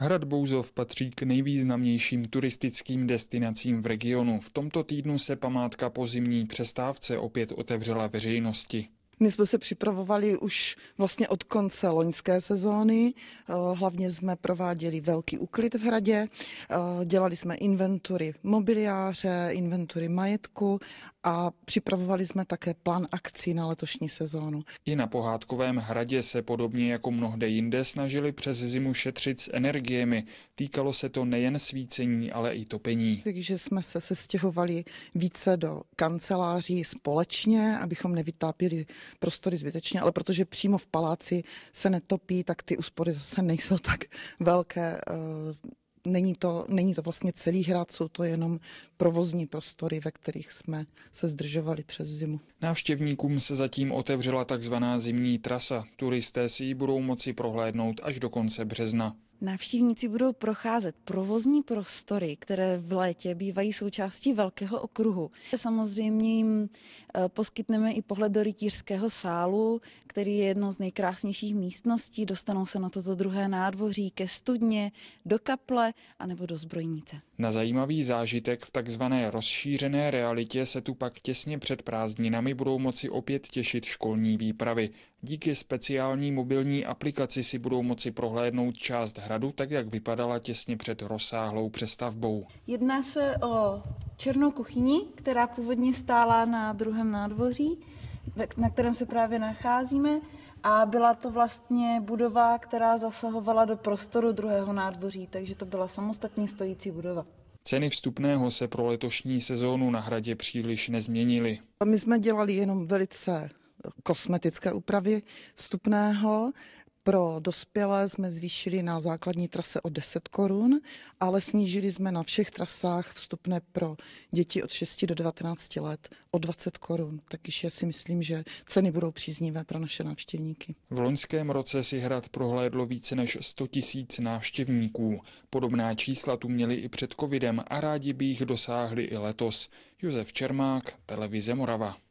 Hrad Bouzov patří k nejvýznamnějším turistickým destinacím v regionu. V tomto týdnu se památka po zimní přestávce opět otevřela veřejnosti. My jsme se připravovali už vlastně od konce loňské sezóny. Eh, hlavně jsme prováděli velký úklid v hradě. Eh, dělali jsme inventury mobiliáře, inventury majetku a připravovali jsme také plán akcí na letošní sezónu. I na pohádkovém hradě se podobně jako mnohde jinde snažili přes zimu šetřit s energiemi. Týkalo se to nejen svícení, ale i topení. Takže jsme se sestěhovali více do kanceláří společně, abychom nevytápěli prostory zbytečně, ale protože přímo v paláci se netopí, tak ty úspory zase nejsou tak velké. Eh, není to, není to vlastně celý hrad, jsou to jenom provozní prostory, ve kterých jsme se zdržovali přes zimu. Návštěvníkům se zatím otevřela takzvaná zimní trasa. Turisté si ji budou moci prohlédnout až do konce března. Návštěvníci budou procházet provozní prostory, které v létě bývají součástí velkého okruhu. Samozřejmě jim eh, poskytneme i pohled do rytířského sálu, který je jednou z nejkrásnějších místností. Dostanou se na toto druhé nádvoří ke studně, do kaple anebo do zbrojnice. Na zajímavý zážitek v takzvané rozšířené realitě se tu pak těsně před prázdninami budou moci opět těšit školní výpravy. Díky speciální mobilní aplikaci si budou moci prohlédnout část hradu, tak jak vypadala těsně před rozsáhlou přestavbou. Jedná se o černou kuchyni, která původně stála na druhém nádvoří, na kterém se právě nacházíme. A byla to vlastně budova, která zasahovala do prostoru druhého nádvoří, takže to byla samostatně stojící budova. Ceny vstupného se pro letošní sezónu na hradě příliš nezměnily. My jsme dělali jenom velice kosmetické úpravy vstupného. Pro dospělé jsme zvýšili na základní trase o 10 korun, ale snížili jsme na všech trasách vstupné pro děti od 6 do 19 let o 20 korun. Takže já si myslím, že ceny budou příznivé pro naše návštěvníky. V loňském roce si hrad prohlédlo více než 100 tisíc návštěvníků. Podobná čísla tu měli i před covidem a rádi by jich dosáhli i letos. Josef Čermák, Televize Morava.